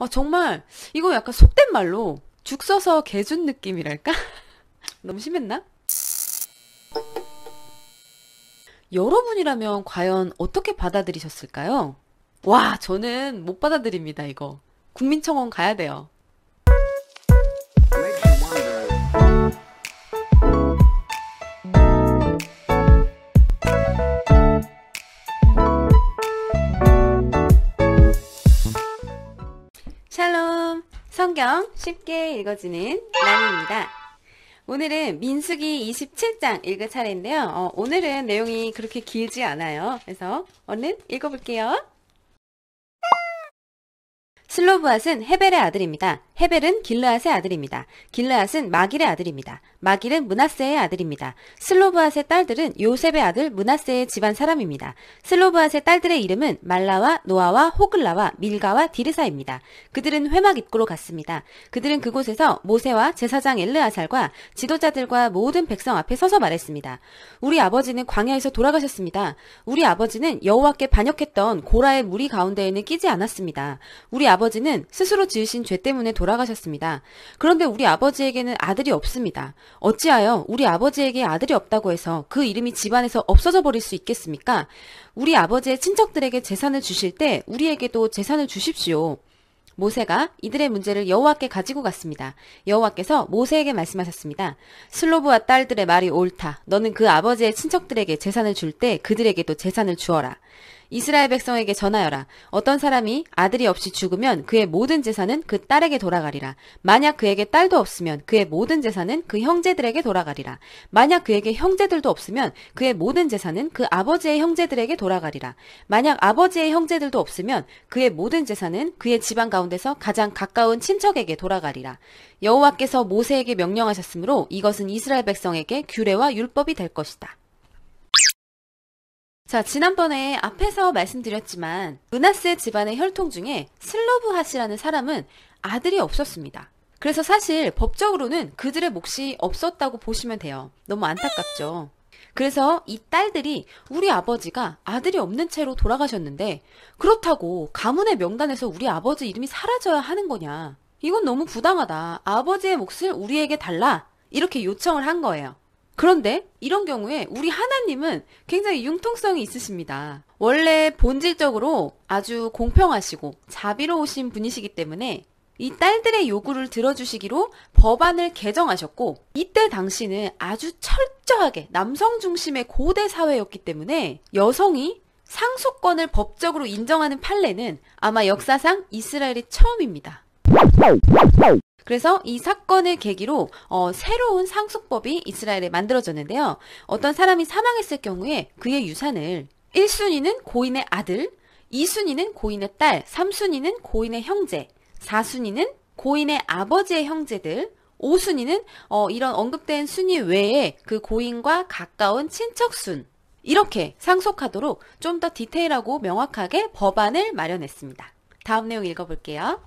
어, 정말 이거 약간 속된 말로 죽 써서 개준 느낌이랄까? 너무 심했나? 여러분이라면 과연 어떻게 받아들이셨을까요? 와, 저는 못 받아들입니다, 이거. 국민청원 가야 돼요. 성경 쉽게 읽어주는 나입니다 오늘은 민수기 27장 읽을 차례인데요. 어, 오늘은 내용이 그렇게 길지 않아요. 그래서 얼른 읽어볼게요. 슬로브앗은 헤벨의 아들입니다. 헤벨은 길르앗의 아들입니다. 길르앗은 마길의 아들입니다. 마길은 문하세의 아들입니다. 슬로브앗의 딸들은 요셉의 아들 문하세의 집안 사람입니다. 슬로브앗의 딸들의 이름은 말라와 노아와 호글라와 밀가와 디르사입니다. 그들은 회막 입구로 갔습니다. 그들은 그곳에서 모세와 제사장 엘르아살과 지도자들과 모든 백성 앞에 서서 말했습니다. 우리 아버지는 광야에서 돌아가셨습니다. 우리 아버지는 여호와께 반역했던 고라의 무리 가운데에는 끼지 않았습니다. 우리 아버지는 아버지는 스스로 지으신 죄 때문에 돌아가셨습니다. 그런데 우리 아버지에게는 아들이 없습니다. 어찌하여 우리 아버지에게 아들이 없다고 해서 그 이름이 집안에서 없어져 버릴 수 있겠습니까? 우리 아버지의 친척들에게 재산을 주실 때 우리에게도 재산을 주십시오. 모세가 이들의 문제를 여호와께 가지고 갔습니다. 여호와께서 모세에게 말씀하셨습니다. 슬로브와 딸들의 말이 옳다. 너는 그 아버지의 친척들에게 재산을 줄 때 그들에게도 재산을 주어라. 이스라엘 백성에게 전하여라. 어떤 사람이 아들이 없이 죽으면 그의 모든 재산은 그 딸에게 돌아가리라. 만약 그에게 딸도 없으면 그의 모든 재산은 그 형제들에게 돌아가리라. 만약 그에게 형제들도 없으면 그의 모든 재산은 그 아버지의 형제들에게 돌아가리라. 만약 아버지의 형제들도 없으면 그의 모든 재산은 그의 지방 가운데서 가장 가까운 친척에게 돌아가리라. 여호와께서 모세에게 명령하셨으므로 이것은 이스라엘 백성에게 규례와 율법이 될 것이다. 자, 지난번에 앞에서 말씀드렸지만 은하의 집안의 혈통 중에 슬로브하 시라는 사람은 아들이 없었습니다. 그래서 사실 법적으로는 그들의 몫이 없었다고 보시면 돼요. 너무 안타깝죠. 그래서 이 딸들이 우리 아버지가 아들이 없는 채로 돌아가셨는데 그렇다고 가문의 명단에서 우리 아버지 이름이 사라져야 하는 거냐. 이건 너무 부당하다. 아버지의 몫을 우리에게 달라. 이렇게 요청을 한 거예요. 그런데 이런 경우에 우리 하나님은 굉장히 융통성이 있으십니다. 원래 본질적으로 아주 공평하시고 자비로우신 분이시기 때문에 이 딸들의 요구를 들어주시기로 법안을 개정하셨고 이때 당시는 아주 철저하게 남성 중심의 고대 사회였기 때문에 여성이 상속권을 법적으로 인정하는 판례는 아마 역사상 이스라엘이 처음입니다. 그래서 이 사건을 계기로 어, 새로운 상속법이 이스라엘에 만들어졌는데요. 어떤 사람이 사망했을 경우에 그의 유산을 1순위는 고인의 아들, 2순위는 고인의 딸, 3순위는 고인의 형제, 4순위는 고인의 아버지의 형제들, 5순위는 어, 이런 언급된 순위 외에 그 고인과 가까운 친척순 이렇게 상속하도록 좀 더 디테일하고 명확하게 법안을 마련했습니다. 다음 내용 읽어볼게요.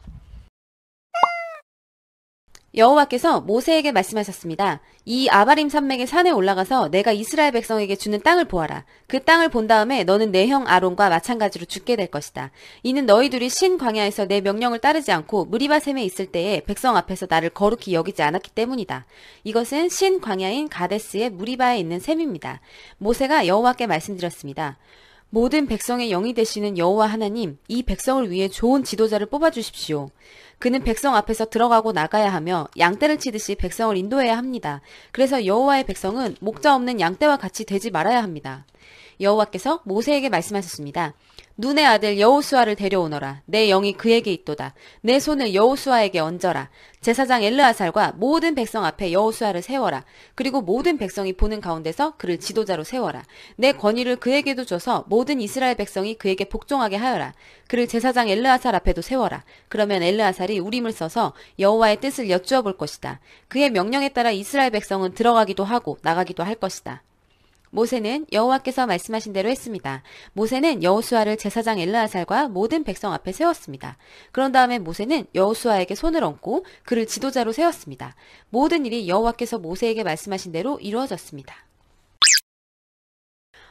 여호와께서 모세에게 말씀하셨습니다. 이 아바림 산맥의 산에 올라가서 내가 이스라엘 백성에게 주는 땅을 보아라. 그 땅을 본 다음에 너는 내 형 아론과 마찬가지로 죽게 될 것이다. 이는 너희들이 신 광야에서 내 명령을 따르지 않고 무리바샘에 있을 때에 백성 앞에서 나를 거룩히 여기지 않았기 때문이다. 이것은 신 광야인 가데스의 무리바에 있는 샘입니다 모세가 여호와께 말씀드렸습니다. 모든 백성의 영이 되시는 여호와 하나님, 이 백성을 위해 좋은 지도자를 뽑아 주십시오. 그는 백성 앞에서 들어가고 나가야 하며 양떼를 치듯이 백성을 인도해야 합니다. 그래서 여호와의 백성은 목자 없는 양떼와 같이 되지 말아야 합니다. 여호와께서 모세에게 말씀하셨습니다. 눈의 아들 여호수아를 데려오너라. 내 영이 그에게 있도다. 내 손을 여호수아에게 얹어라. 제사장 엘르아살과 모든 백성 앞에 여호수아를 세워라. 그리고 모든 백성이 보는 가운데서 그를 지도자로 세워라. 내 권위를 그에게도 줘서 모든 이스라엘 백성이 그에게 복종하게 하여라. 그를 제사장 엘르아살 앞에도 세워라. 그러면 엘르아살이 우림을 써서 여호와의 뜻을 여쭈어 볼 것이다. 그의 명령에 따라 이스라엘 백성은 들어가기도 하고 나가기도 할 것이다. 모세는 여호와께서 말씀하신 대로 했습니다. 모세는 여호수아를 제사장 엘르아살과 모든 백성 앞에 세웠습니다. 그런 다음에 모세는 여호수아에게 손을 얹고 그를 지도자로 세웠습니다. 모든 일이 여호와께서 모세에게 말씀하신 대로 이루어졌습니다.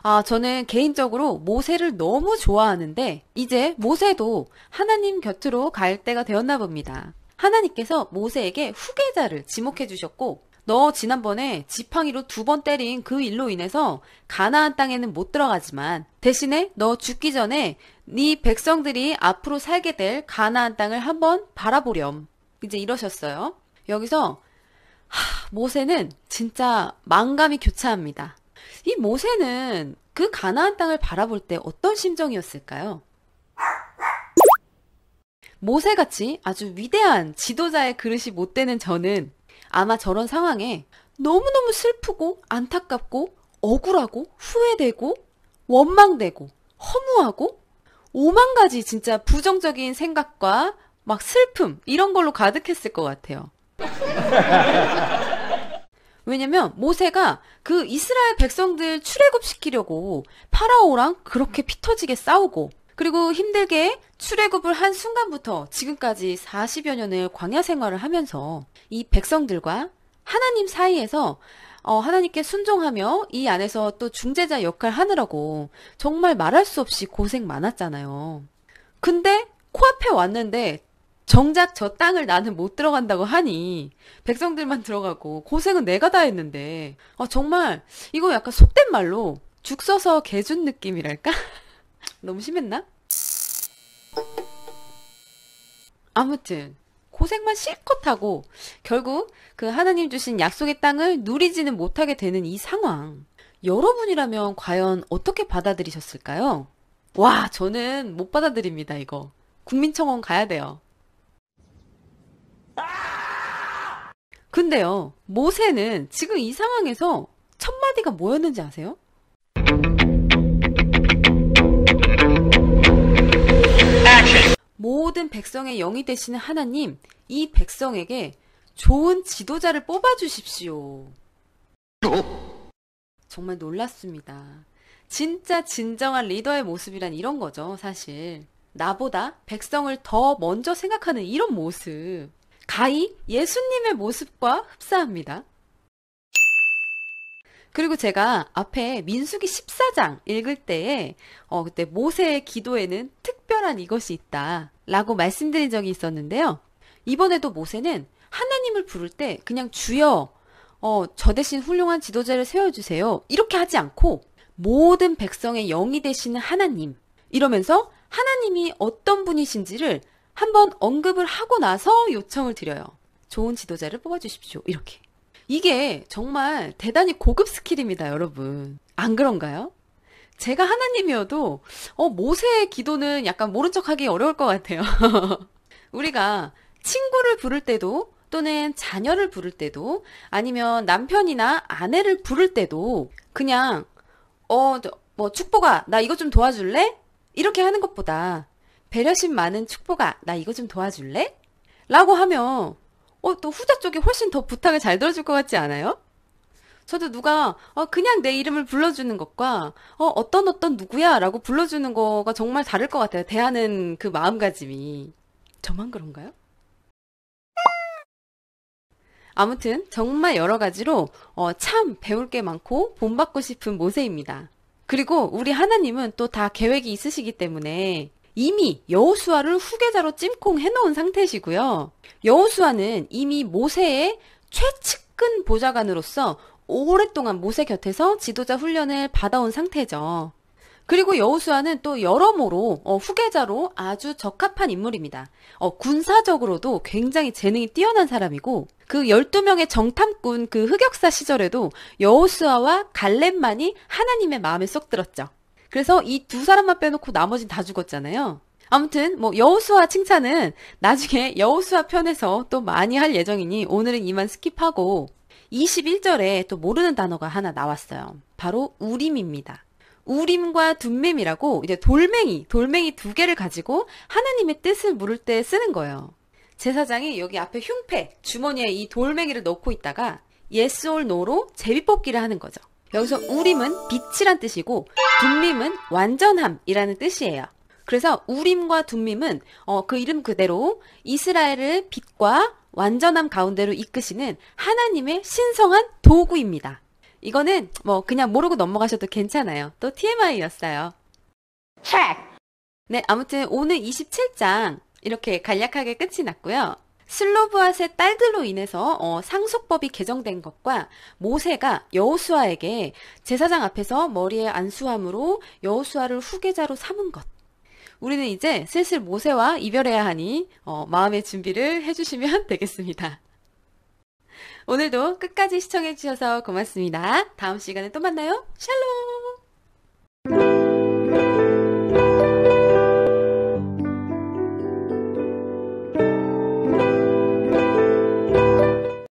아, 저는 개인적으로 모세를 너무 좋아하는데, 이제 모세도 하나님 곁으로 갈 때가 되었나 봅니다. 하나님께서 모세에게 후계자를 지목해 주셨고, 너 지난번에 지팡이로 두 번 때린 그 일로 인해서 가나안 땅에는 못 들어가지만 대신에 너 죽기 전에 네 백성들이 앞으로 살게 될 가나안 땅을 한번 바라보렴. 이제 이러셨어요. 여기서 하, 모세는 진짜 망감이 교차합니다. 이 모세는 그 가나안 땅을 바라볼 때 어떤 심정이었을까요? 모세같이 아주 위대한 지도자의 그릇이 못 되는 저는 아마 저런 상황에 너무너무 슬프고 안타깝고 억울하고 후회되고 원망되고 허무하고 오만 가지 진짜 부정적인 생각과 막 슬픔 이런 걸로 가득했을 것 같아요. 왜냐면 모세가 그 이스라엘 백성들 출애굽시키려고 파라오랑 그렇게 피터지게 싸우고 그리고 힘들게 출애굽을 한 순간부터 지금까지 40여 년을 광야 생활을 하면서 이 백성들과 하나님 사이에서 어, 하나님께 순종하며 이 안에서 또 중재자 역할 하느라고 정말 말할 수 없이 고생 많았잖아요. 근데 코앞에 왔는데 정작 저 땅을 나는 못 들어간다고 하니 백성들만 들어가고 고생은 내가 다 했는데 어, 정말 이거 약간 속된 말로 죽 써서 개준 느낌이랄까? 너무 심했나? 아무튼 고생만 실컷 하고 결국 그 하나님 주신 약속의 땅을 누리지는 못하게 되는 이 상황. 여러분이라면 과연 어떻게 받아들이셨을까요? 와, 저는 못 받아들입니다, 이거. 국민청원 가야 돼요. 근데요, 모세는 지금 이 상황에서 첫 마디가 뭐였는지 아세요? 백성의 영이 되시는 하나님, 이 백성에게 좋은 지도자를 뽑아주십시오. 어? 정말 놀랐습니다. 진짜 진정한 리더의 모습이란 이런 거죠, 사실. 나보다 백성을 더 먼저 생각하는 이런 모습. 가히 예수님의 모습과 흡사합니다. 그리고 제가 앞에 민수기 14장 읽을 때에, 어, 그때 모세의 기도에는 특별한 이것이 있다. 라고 말씀드린 적이 있었는데요. 이번에도 모세는 하나님을 부를 때 그냥 주여, 어, 저 대신 훌륭한 지도자를 세워주세요. 이렇게 하지 않고 모든 백성의 영이 되시는 하나님. 이러면서 하나님이 어떤 분이신지를 한번 언급을 하고 나서 요청을 드려요. 좋은 지도자를 뽑아주십시오. 이렇게. 이게 정말 대단히 고급 스킬입니다, 여러분. 안 그런가요? 제가 하나님이어도 어, 모세의 기도는 약간 모른 척하기 어려울 것 같아요. 우리가 친구를 부를 때도 또는 자녀를 부를 때도 아니면 남편이나 아내를 부를 때도 그냥 어뭐 축복아 나 이거 좀 도와줄래? 이렇게 하는 것보다 배려심 많은 축복아 나 이거 좀 도와줄래? 라고 하면 어, 또 후자 쪽이 훨씬 더 부탁을 잘 들어줄 것 같지 않아요? 저도 누가 어, 그냥 내 이름을 불러주는 것과 어, 어떤 어떤 누구야라고 불러주는 거가 정말 다를 것 같아요. 대하는 그 마음가짐이 저만 그런가요? 아무튼 정말 여러 가지로 어, 참 배울 게 많고 본받고 싶은 모세입니다. 그리고 우리 하나님은 또 다 계획이 있으시기 때문에 이미 여호수아를 후계자로 찜콩해 놓은 상태시고요. 여호수아는 이미 모세의 최측근 보좌관으로서 오랫동안 모세 곁에서 지도자 훈련을 받아온 상태죠. 그리고 여우수아는또 여러모로 어, 후계자로 아주 적합한 인물입니다. 어, 군사적으로도 굉장히 재능이 뛰어난 사람이고 그 12명의 정탐꾼 그 흑역사 시절에도 여우수아와 갈렙만이 하나님의 마음에 쏙 들었죠. 그래서 이 두 사람만 빼놓고 나머진 다 죽었잖아요. 아무튼 뭐여우수아 칭찬은 나중에 여우수아 편에서 또 많이 할 예정이니 오늘은 이만 스킵하고 21절에 또 모르는 단어가 하나 나왔어요. 바로 우림입니다. 우림과 둔맴이라고 이제 돌멩이, 돌멩이 두 개를 가지고 하나님의 뜻을 물을 때 쓰는 거예요. 제사장이 여기 앞에 흉패, 주머니에 이 돌멩이를 넣고 있다가 yes or 로 제비뽑기를 하는 거죠. 여기서 우림은 빛이란 뜻이고 둔밈은 완전함이라는 뜻이에요. 그래서 우림과 둔밈은 어, 그 이름 그대로 이스라엘을 빛과 완전함 가운데로 이끄시는 하나님의 신성한 도구입니다. 이거는 뭐 그냥 모르고 넘어가셔도 괜찮아요. 또 TMI였어요. c 네, 아무튼 오늘 27장 이렇게 간략하게 끝이 났고요. 슬로브앗의 딸들로 인해서 어, 상속법이 개정된 것과 모세가 여호수아에게 제사장 앞에서 머리에 안수함으로 여호수아를 후계자로 삼은 것 우리는 이제 슬슬 모세와 이별해야 하니 어, 마음의 준비를 해주시면 되겠습니다. 오늘도 끝까지 시청해주셔서 고맙습니다. 다음 시간에 또 만나요. 샬롬!